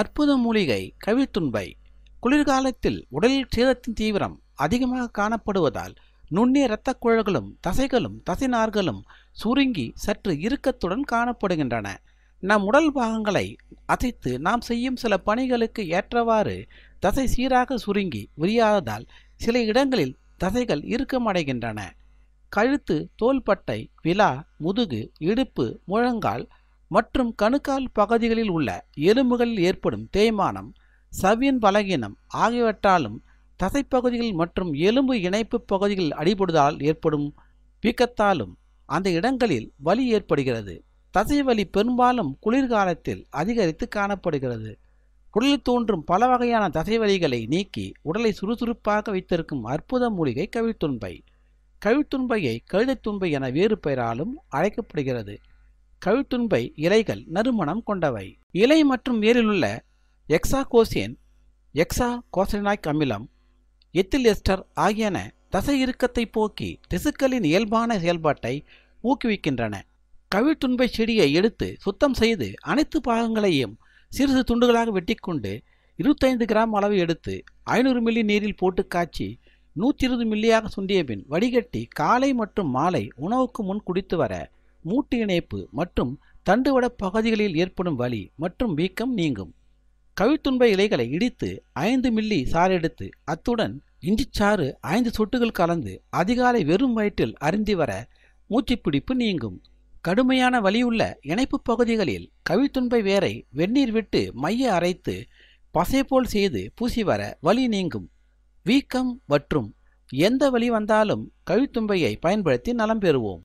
அற்புத மூலிகை கவித்துண்பை குளிர்காலத்தில் உடலில் சேதத்தின் தீவிரம் அதிகமாக காணப்படுவதால் நுண்ணிய இரத்த குழல்களும் தசைகளும் தசைநார்களும் சுருங்கி சற்று இறுக்கத்துடன் காணப்படுகின்றன நம் உடல் பாகங்களை அசைத்து நாம் செய்யும் சில பணிகளுக்கு ஏற்றவாறு தசை சீராக சுருங்கி விரியாததால் சில இடங்களில் தசைகள் இறுக்கமடைகின்றன கழுத்து தோள்பட்டை விழா முதுகு இடுப்பு முழங்கால் மற்றும் கணுக்கால் பகுதிகளில் உள்ள எலும்புகளில் ஏற்படும் தேய்மானம் சவியன் பலகீனம் ஆகியவற்றாலும் தசைப்பகுதிகள் மற்றும் எலும்பு இணைப்பு பகுதிகள் அடிபடுதால் ஏற்படும் வீக்கத்தாலும் அந்த இடங்களில் வலி ஏற்படுகிறது தசை வலி பெரும்பாலும் குளிர்காலத்தில் அதிகரித்து காணப்படுகிறது உடலில் தோன்றும் பல வகையான தசை வலிகளை நீக்கி உடலை சுறுசுறுப்பாக வைத்திருக்கும் அற்புத மூலிகை கவிழ்த்துண்பை கவிழ்த்துண்பையை கழுதைத்துண்பை என வேறு பெயராலும் அழைக்கப்படுகிறது கவிழ்த்துண்பை இலைகள் நறுமணம் கொண்டவை இலை மற்றும் வேரிலுள்ள எக்ஸாகோசியன் எக்ஸா கோசனாக் அமிலம் எத்தில் எஸ்டர் ஆகியன தசை இறுக்கத்தை போக்கி திசுக்களின் இயல்பான செயல்பாட்டை ஊக்குவிக்கின்றன கவிழ்த்துண்பை செடியை எடுத்து சுத்தம் செய்து அனைத்து பாகங்களையும் சிறிது துண்டுகளாக வெட்டிக்கொண்டு இருபத்தைந்து கிராம் அளவு எடுத்து ஐநூறு மில்லி நீரில் போட்டு காய்ச்சி நூற்றி இருபது மில்லியாக சுண்டிய பின் வடிகட்டி காலை மற்றும் மாலை உணவுக்கு முன் குடித்து வர மூட்டு இணைப்பு மற்றும் தண்டுவட பகுதிகளில் ஏற்படும் வலி மற்றும் வீக்கம் நீங்கும் கவித்துன்ப இலைகளை இடித்து ஐந்து மில்லி சாறெடுத்து அத்துடன் இஞ்சிச்சாறு ஐந்து சொட்டுகள் கலந்து அதிகாலை வெறும் வயிற்றில் அருந்தி வர மூச்சுப்பிடிப்பு நீங்கும் கடுமையான வலியுள்ள இணைப்பு பகுதிகளில் கவித்துன்பை வேரை வெந்நீர் விட்டு மைய அரைத்து பசை போல் செய்து பூசி வர வலி நீங்கும் வீக்கம் மற்றும் எந்த வழி வந்தாலும் கவித்தும்பையை பயன்படுத்தி நலம் பெறுவோம்